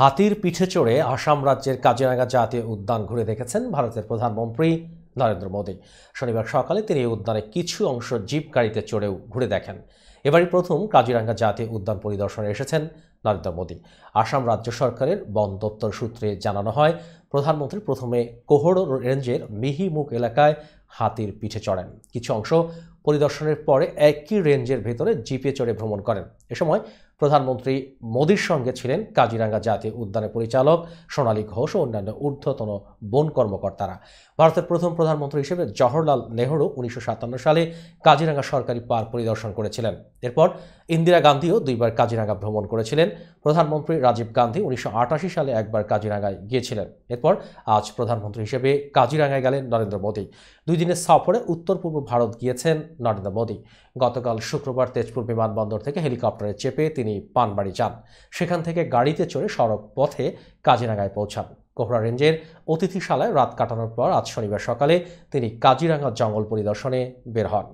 হাতির পিঠে চড়ে আসাম রাজ্যের কাজিরাঙ্গা জাতীয় উদ্যান ঘুরে দেখেছেন ভারতের প্রধানমন্ত্রী নরেন্দ্র মোদী শনিবার সকালে তিনি এই উদ্যানের কিছু অংশ জিপ গাড়িতে চড়েও ঘুরে দেখেন এবারই প্রথম কাজিরাঙ্গা জাতীয় উদ্যান পরিদর্শনে এসেছেন নরেন্দ্র মোদী আসাম রাজ্য সরকারের বন দপ্তর সূত্রে জানানো হয় প্রধানমন্ত্রী প্রথমে কোহড় রেঞ্জের মিহিমুখ এলাকায় হাতির পিঠে চড়েন কিছু অংশ পরিদর্শনের পরে একই রেঞ্জের ভেতরে জিপে চড়ে ভ্রমণ করেন এ সময় প্রধানমন্ত্রী মোদীর সঙ্গে ছিলেন কাজিরাঙ্গা জাতীয় উদ্যানের পরিচালক সোনালী ঘোষ ও অন্যান্য ঊর্ধ্বতন বন কর্মকর্তারা ভারতের প্রথম প্রধানমন্ত্রী হিসেবে জওহরলাল নেহরু উনিশশো সালে কাজিরাঙ্গা সরকারি পার্ক পরিদর্শন করেছিলেন এরপর ইন্দিরা গান্ধীও দুইবার কাজিরাঙ্গা ভ্রমণ করেছিলেন প্রধানমন্ত্রী রাজীব গান্ধী উনিশশো সালে একবার কাজিরাঙ্গায় গিয়েছিলেন এরপর আজ প্রধানমন্ত্রী হিসেবে কাজিরাঙ্গায় গেলেন নরেন্দ্র মোদী দুই দুদিনের সফরে উত্তর পূর্ব ভারত গিয়েছেন নরেন্দ্র মোদী গতকাল শুক্রবার তেজপুর বিমানবন্দর থেকে হেলিকপ্টারে চেপে তিনি পানবাড়ি যান সেখান থেকে গাড়িতে চড়ে সড়ক পথে কাজিরাঙ্গায় পৌঁছান কোহরা রেঞ্জের অতিথিশালায় রাত কাটানোর পর আজ শনিবার সকালে তিনি কাজিরাঙ্গা জঙ্গল পরিদর্শনে বের হন